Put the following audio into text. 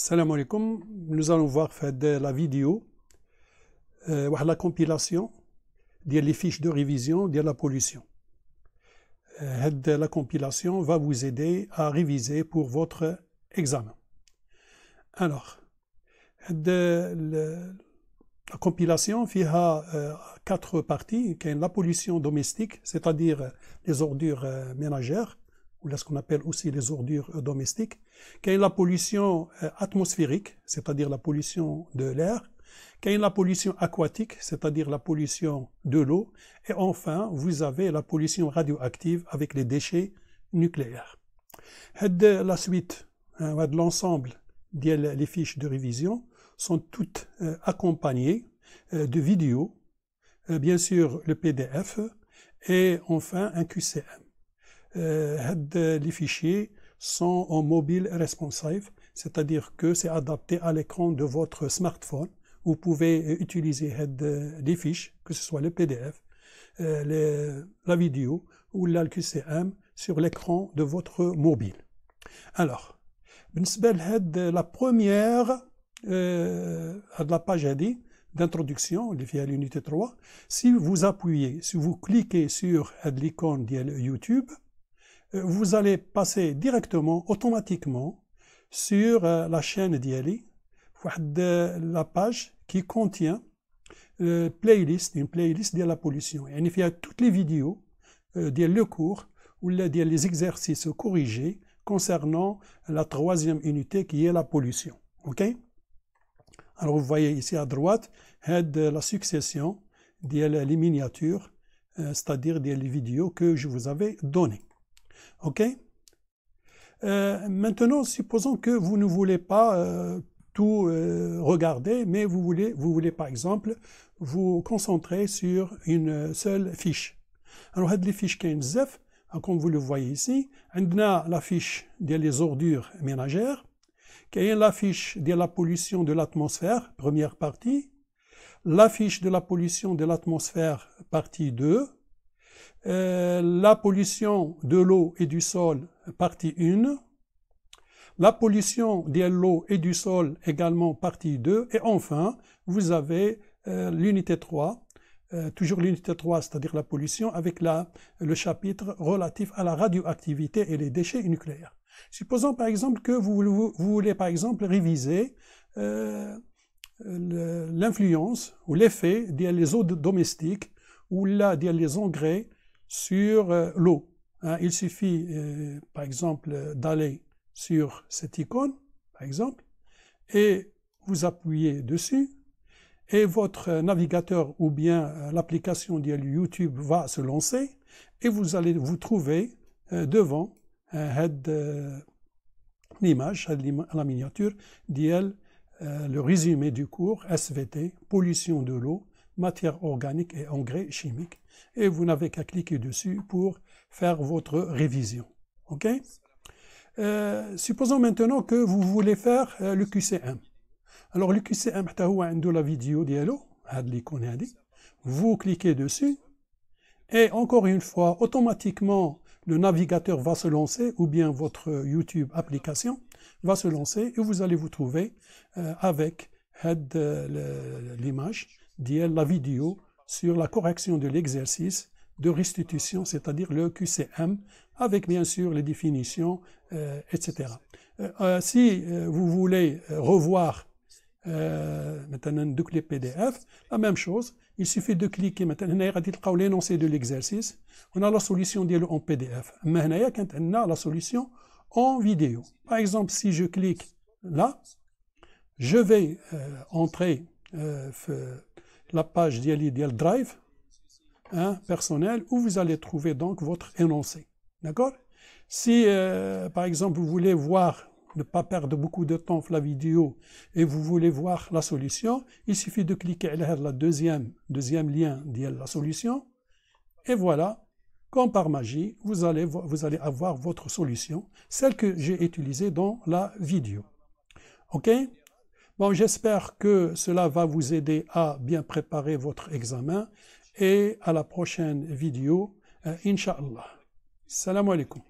Salam nous allons voir faire la vidéo, euh, la compilation des les fiches de révision de la pollution. Euh, la compilation va vous aider à réviser pour votre examen. Alors, de, la compilation fera euh, quatre parties, la pollution domestique, c'est-à-dire les ordures euh, ménagères, ou ce qu'on appelle aussi les ordures euh, domestiques, qu'il y la pollution euh, atmosphérique, c'est-à-dire la pollution de l'air, qu'il y la pollution aquatique, c'est-à-dire la pollution de l'eau, et enfin, vous avez la pollution radioactive avec les déchets nucléaires. La suite, hein, de l'ensemble des fiches de révision sont toutes euh, accompagnées de vidéos, bien sûr le PDF, et enfin un QCM les fichiers sont en mobile responsive, c'est-à-dire que c'est adapté à l'écran de votre smartphone. Vous pouvez utiliser les fiches, que ce soit le PDF, euh, la vidéo ou la sur l'écran de votre mobile. Alors, la première euh, de la page d'introduction, via l'unité 3, si vous appuyez, si vous cliquez sur l'icône YouTube, euh, vous allez passer directement, automatiquement, sur euh, la chaîne de euh, la page qui contient une playlist, une playlist de la pollution. Et il y a toutes les vidéos, le cours, ou les exercices corrigés concernant la troisième unité qui est la pollution. OK Alors vous voyez ici à droite, la succession des miniatures, c'est-à-dire des vidéos que je vous avais données. OK euh, Maintenant, supposons que vous ne voulez pas euh, tout euh, regarder, mais vous voulez, vous voulez par exemple vous concentrer sur une seule fiche. Alors, les fiches F, hein, comme vous le voyez ici, on a ah, la fiche des ordures ménagères, qui la fiche de la pollution de l'atmosphère, première partie, la fiche de la pollution de l'atmosphère, partie 2, euh, la pollution de l'eau et du sol, partie 1, la pollution de l'eau et du sol, également partie 2, et enfin, vous avez euh, l'unité 3, euh, toujours l'unité 3, c'est-à-dire la pollution, avec le chapitre relatif à la radioactivité et les déchets nucléaires. Supposons par exemple que vous, vous voulez par exemple réviser l'influence ou l'effet des eaux domestiques ou là les engrais sur euh, l'eau. Hein. il suffit, euh, par exemple, d'aller sur cette icône, par exemple, et vous appuyez dessus, et votre navigateur ou bien euh, l'application YouTube va se lancer, et vous allez vous trouver devant l'image, la miniature, le résumé du cours SVT, pollution de l'eau, matière organique et engrais chimiques. Et vous n'avez qu'à cliquer dessus pour faire votre révision. OK euh, Supposons maintenant que vous voulez faire euh, le QCM. Alors le QCM, hein? la vidéo diallo, vous cliquez dessus et encore une fois, automatiquement, le navigateur va se lancer ou bien votre YouTube application va se lancer et vous allez vous trouver euh, avec l'image la vidéo sur la correction de l'exercice de restitution, c'est-à-dire le QCM, avec bien sûr les définitions, euh, etc. Euh, euh, si vous voulez revoir maintenant donc les PDF, la même chose, il suffit de cliquer maintenant l'énoncé de l'exercice, on a la solution en PDF. Mais on on a la solution en vidéo. Par exemple, si je clique là, je vais entrer la page d'Yali Dial Drive un hein, personnel où vous allez trouver donc votre énoncé. D'accord Si, euh, par exemple, vous voulez voir, ne pas perdre beaucoup de temps la vidéo et vous voulez voir la solution, il suffit de cliquer à la deuxième, deuxième lien Dial la solution et voilà, comme par magie, vous allez, vous allez avoir votre solution, celle que j'ai utilisée dans la vidéo. OK Bon, j'espère que cela va vous aider à bien préparer votre examen et à la prochaine vidéo, euh, Inch'Allah. Salam alaikum.